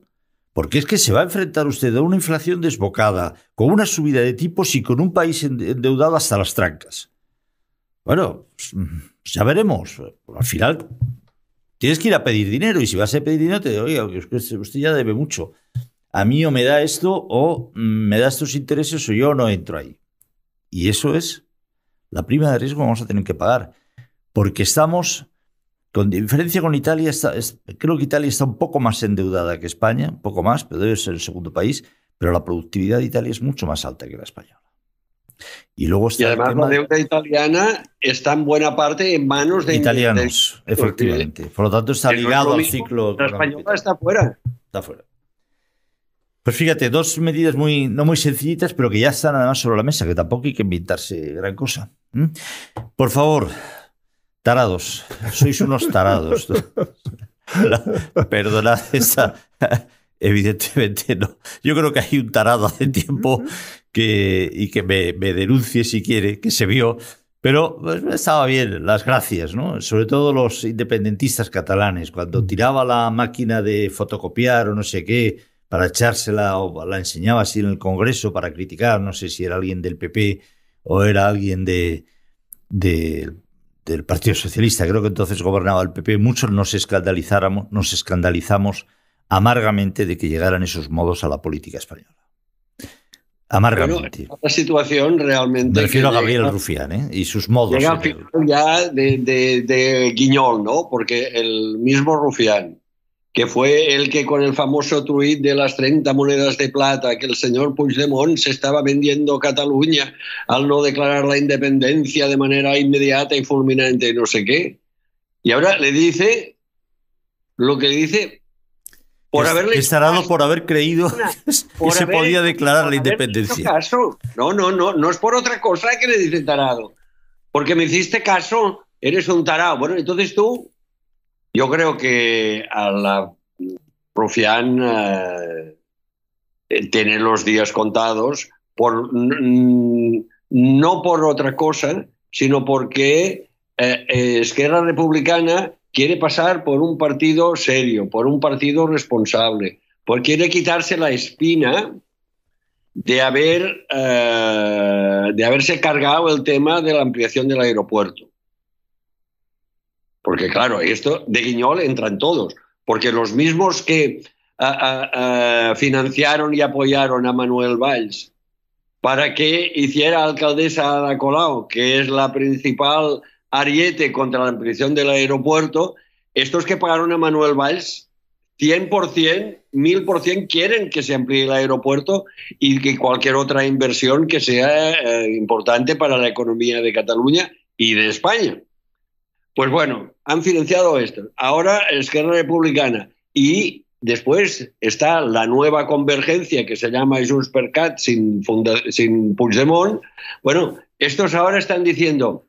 Porque es que se va a enfrentar usted a una inflación desbocada, con una subida de tipos y con un país endeudado hasta las trancas. Bueno, pues, mm, ya veremos. Al final tienes que ir a pedir dinero y si vas a pedir dinero te digo, oiga, usted ya debe mucho. A mí o me da esto o mm, me da estos intereses o yo no entro ahí. Y eso es la prima de riesgo que vamos a tener que pagar. Porque estamos, con diferencia con Italia, está, creo que Italia está un poco más endeudada que España, un poco más, pero debe ser el segundo país, pero la productividad de Italia es mucho más alta que la española. Y luego está además la deuda italiana está en buena parte en manos de italianos, efectivamente. Por lo tanto está ligado al ciclo. La española está fuera. Está fuera. Pues fíjate, dos medidas muy, no muy sencillitas, pero que ya están además sobre la mesa, que tampoco hay que inventarse gran cosa. Por favor, tarados, sois unos tarados. <laughs> perdonad esa. <laughs> Evidentemente no. Yo creo que hay un tarado hace tiempo que, y que me, denuncie si quiere, que se vio pero pues, estaba bien, las gracias, ¿no? Sobre todo los independentistas catalanes, cuando tiraba la máquina de fotocopiar o no sé qué, para echársela o la enseñaba así en el Congreso para criticar, no sé si era alguien del PP o era alguien del Partido Socialista, creo que entonces gobernaba el PP, muchos nos escandalizáramos, nos escandalizamos amargamente de que llegaran esos modos a la política española. Amargamente. la situación realmente. Me refiero a Gabriel Rufián ¿eh? y sus modos. ya de, Guiñol, ¿no? Porque el mismo Rufián, que fue el que con el famoso truit de las 30 monedas de plata, que el señor Puigdemont se estaba vendiendo Cataluña al no declarar la independencia de manera inmediata y fulminante no sé qué. Y ahora le dice lo que dice por haberle... Estarado por haber creído <laughs> que se podía declarar la independencia. No, no, no, no es por otra cosa que le dice tarado. Porque me hiciste caso, eres un tarado. Bueno, entonces tú yo creo que a la Rufián eh, eh, tiene los días contados, por, no por otra cosa, sino porque eh, Esquerra Republicana quiere pasar por un partido serio, por un partido responsable, porque quiere quitarse la espina de, haber, de haberse cargado el tema de la ampliación del aeropuerto. Porque claro, esto de Guiñol entran todos, porque los mismos que ah, ah, ah, financiaron y apoyaron a Manuel Valls para que hiciera alcaldesa la Colau, que es la principal ariete contra la ampliación del aeropuerto, estos que pagaron a Manuel Valls 100%, 1000% quieren que se amplíe el aeropuerto y que cualquier otra inversión que sea eh, importante para la economía de Cataluña y de España. Pues bueno, han financiado esto. Ahora Esquerra Republicana. Y después está la nueva convergencia que se llama Junts Percat Cat sin, sin Puigdemont. Bueno, estos ahora están diciendo,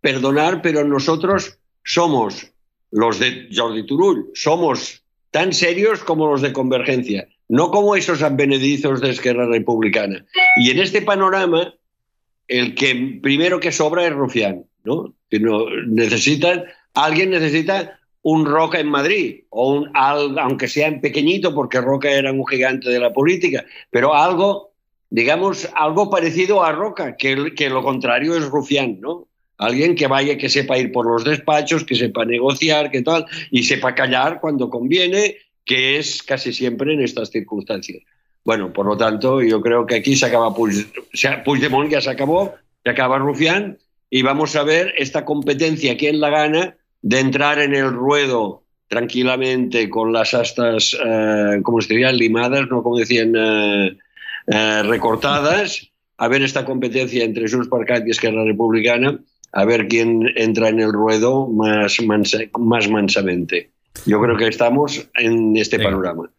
perdonar, pero nosotros somos los de Jordi Turull, somos tan serios como los de Convergencia, no como esos advenedizos de Esquerra Republicana. Y en este panorama, el que primero que sobra es Rufián. ¿no? Que no necesitan, alguien necesita un Roca en Madrid, o un aunque sea en pequeñito, porque Roca era un gigante de la política, pero algo, digamos, algo parecido a Roca, que, que lo contrario es Rufián, ¿no? Alguien que vaya, que sepa ir por los despachos, que sepa negociar, que tal, y sepa callar cuando conviene, que es casi siempre en estas circunstancias. Bueno, por lo tanto, yo creo que aquí se acaba Puigdemont, ya se acabó, se acaba Rufián, y vamos a ver esta competencia, quién la gana, de entrar en el ruedo tranquilamente con las astas, eh, como se diría, limadas, no como decían, eh, eh, recortadas, a ver esta competencia entre sus per que y Esquerra Republicana, a ver quién entra en el ruedo más, más mansamente. Yo creo que estamos en este panorama.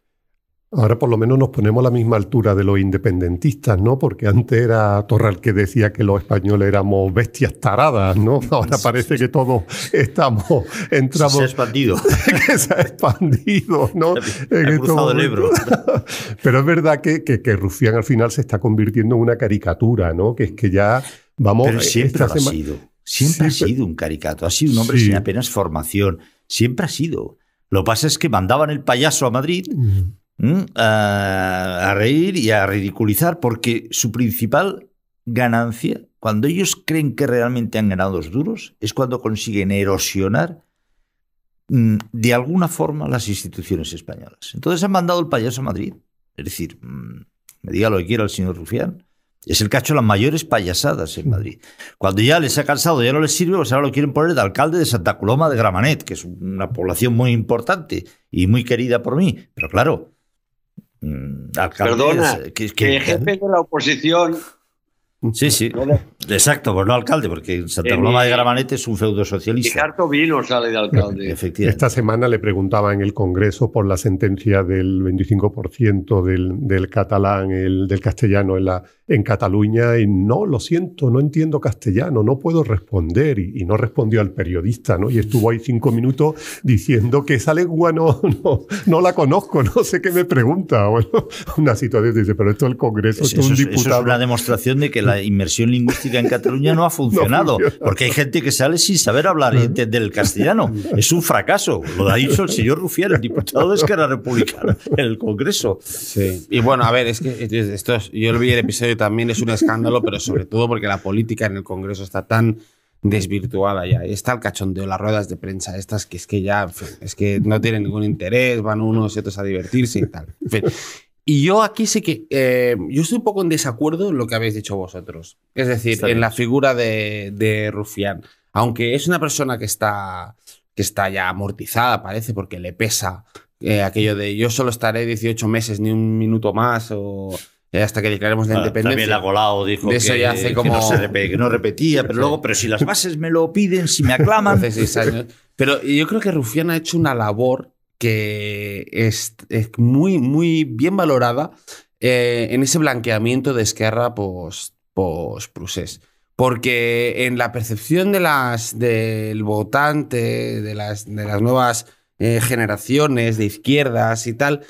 Ahora por lo menos nos ponemos a la misma altura de los independentistas, ¿no? Porque antes era Torral que decía que los españoles éramos bestias taradas, ¿no? <laughs> Ahora parece que todos estamos, entramos... Se ha expandido. <laughs> que se ha expandido, ¿no? Ha cruzado este el Ebro. <laughs> Pero es verdad que, Rufián al final se está convirtiendo en una caricatura, ¿no? Que es que ya vamos... Pero siempre ha sido. Siempre ha sido un caricato. Ha sido un hombre sin apenas formación. Siempre ha sido. Lo que pasa es que mandaban el payaso a Madrid... Mm a, reír y a ridiculizar, porque su principal ganancia, cuando ellos creen que realmente han ganado los duros, es cuando consiguen erosionar mm, de alguna forma las instituciones españolas. Entonces han mandado el payaso a Madrid. Es decir, mm, me diga lo que quiera el señor Rufián. Es el cacho de las mayores payasadas en mm. Madrid. Cuando ya les ha cansado, ya no les sirve, pues ahora lo quieren poner de alcalde de Santa Coloma de Gramanet, que es una población muy importante y muy querida por mí. Pero claro, Mm, Perdona, que, el jefe de la oposición. Sí, sí. Exacto, pues no alcalde, porque Santa Coloma de Gramanete es un feudo socialista. Ricardo Vino sale de alcalde. <laughs> Esta semana le preguntaba en el Congreso por la sentencia del 25% del, del, catalán, el, del castellano en la, en Cataluña y no, lo siento, no entiendo castellano, no puedo responder. Y, no respondió al periodista, ¿no? Y estuvo ahí cinco minutos diciendo que esa lengua no, la conozco, no sé qué me pregunta. una situación dice, pero esto el Congreso, es, un diputado. es una demostración de que la inmersión lingüística en Cataluña no ha <laughs> funcionado, porque hay gente que sale sin saber hablar del castellano. Es un fracaso. Lo ha dicho el señor Rufián, el diputado de Esquerra Republicana, en el Congreso. Y bueno, a ver, es que esto yo lo vi el episodio también es un escándalo, pero sobre todo porque la política en el Congreso está tan desvirtuada ya. Está el cachondeo, las ruedas de prensa estas que es que ya, es que no tienen ningún interés, van unos y otros a divertirse y tal. Y yo aquí sé que, eh, yo estoy un poco en desacuerdo en lo que habéis dicho vosotros. Es decir, en la figura de, Rufián. Aunque es una persona que está, que está ya amortizada, parece, porque le pesa eh, aquello de yo solo estaré 18 meses, ni un minuto más, o hasta que declaremos la ah, independencia. También la dijo eso que, ya hace como... que no, repetía, pero luego, pero si las bases me lo piden, si me aclaman. Pero yo creo que Rufián ha hecho una labor que es, muy, muy bien valorada eh, en ese blanqueamiento de Esquerra post, post prusés Porque en la percepción de las, del votante, de las, de las nuevas eh, generaciones, de izquierdas y tal,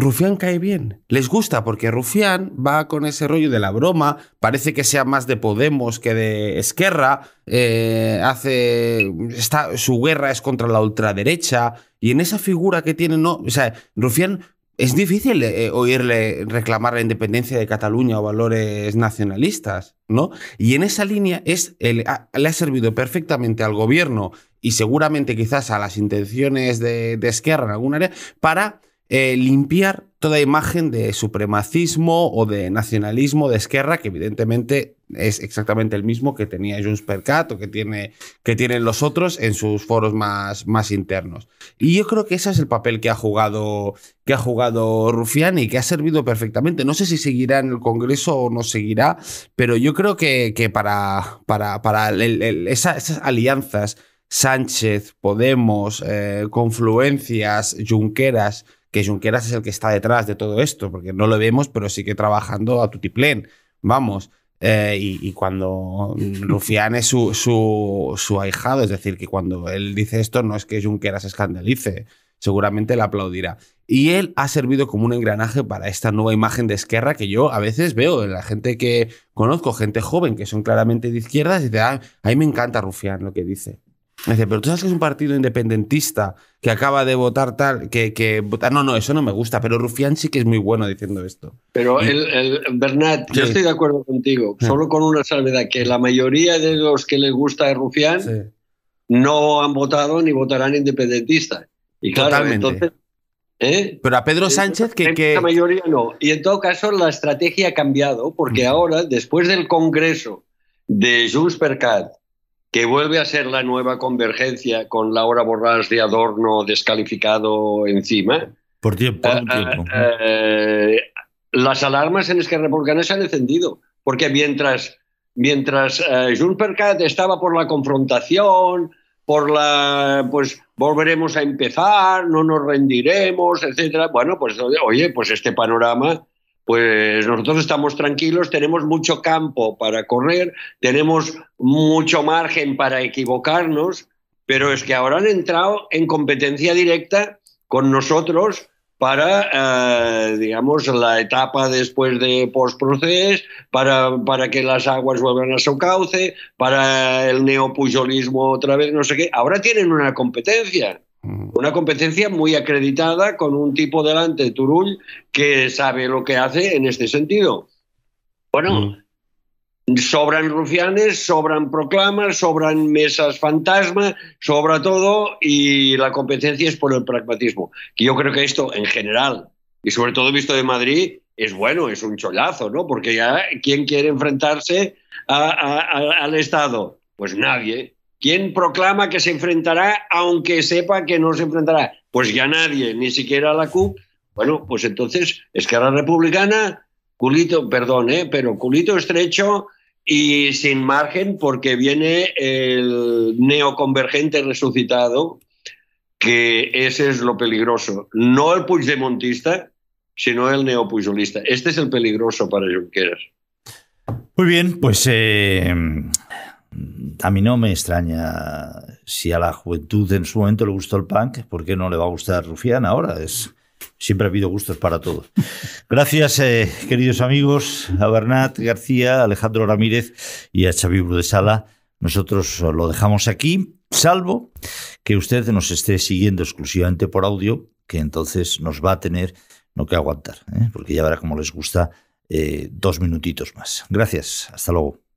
Rufián cae bien. Les gusta porque Rufián va con ese rollo de la broma, parece que sea más de Podemos que de Esquerra, eh, hace, está, su guerra es contra la ultraderecha, y en esa figura que tiene, no, o sea, Rufián es difícil eh, oírle reclamar la independencia de Cataluña o valores nacionalistas, ¿no? Y en esa línea es, le ha servido perfectamente al gobierno y seguramente quizás a las intenciones de, de Esquerra en algún área para eh, limpiar toda imagen de supremacismo o de nacionalismo de Esquerra, que evidentemente es exactamente el mismo que tenía Junts per o que, tiene, que tienen los otros en sus foros más, más internos. Y yo creo que ese es el papel que ha jugado, que ha jugado que ha servido perfectamente. No sé si seguirá en el Congreso o no seguirá, pero yo creo que, para, para, esas alianzas, Sánchez, Podemos, eh, confluencias, Junqueras, que Junqueras es el que está detrás de todo esto, porque no lo vemos, pero sigue trabajando a tutiplén. Vamos. Eh, y, cuando <laughs> Rufián es su, ahijado, es decir, que cuando él dice esto no es que Junqueras escandalice, seguramente le aplaudirá. Y él ha servido como un engranaje para esta nueva imagen de Esquerra que yo a veces veo en la gente que conozco, gente joven que son claramente de izquierdas, y dice, ah, a mí me encanta Rufián lo que dice. Me dice, pero tú sabes que es un partido independentista que acaba de votar tal, que, que No, no, eso no me gusta, pero Rufián sí que es muy bueno diciendo esto. Pero el, Bernat, yo estoy de acuerdo contigo, solo con una salvedad, que la mayoría de los que les gusta Rufián no han votado ni votarán independentistas. Y claro, entonces. ¿eh? Pero a Pedro eh, Sánchez, que, que. La mayoría no. Y en todo caso, la estrategia ha cambiado, porque mm. ahora, después del Congreso de Jules Percat, que vuelve a ser la nueva convergencia con Laura Borrás de Adorno descalificado encima. Por ah, ah, tiempo, eh, las alarmas en Esquerra Republicana se han encendido, porque mientras, mientras eh, estaba por la confrontación, por la, pues volveremos a empezar, no nos rendiremos, etcétera. Bueno, pues oye, pues este panorama pues nosotros estamos tranquilos, tenemos mucho campo para correr, tenemos mucho margen para equivocarnos, pero es que ahora han entrado en competencia directa con nosotros para, eh, digamos, la etapa después de postproces, para, para que las aguas vuelvan a su cauce, para el neopujolismo otra vez, no sé qué. Ahora tienen una competencia. Una competencia muy acreditada con un tipo delante, Turull, que sabe lo que hace en este sentido. Bueno, sobran rufianes, sobran proclamas, sobran mesas fantasma, sobra todo y la competencia es por el pragmatismo. yo creo que esto en general, y sobre todo visto de Madrid, es bueno, es un chollazo, ¿no? Porque ya, ¿quién quiere enfrentarse al Estado? Pues nadie. ¿Quién proclama que se enfrentará aunque sepa que no se enfrentará? Pues ya nadie, ni siquiera la CUP. Bueno, pues entonces, Esquerra Republicana, culito, perdón, ¿eh? pero culito estrecho y sin margen porque viene el neoconvergente resucitado, que ese es lo peligroso. No el puigdemontista, sino el neopujolista. Este es el peligroso para Junqueras. Muy bien, pues... Eh a mí no me extraña si a la juventud en su momento le gustó el punk, ¿por qué no le va a gustar Rufián ahora? Es, siempre ha habido gustos para todos. Gracias, eh, queridos amigos, a Bernat García, Alejandro Ramírez y a Xavi Brudesala. Nosotros lo dejamos aquí, salvo que usted nos esté siguiendo exclusivamente por audio, que entonces nos va a tener no que aguantar, ¿eh? porque ya verá cómo les gusta eh, dos minutitos más. Gracias, hasta luego.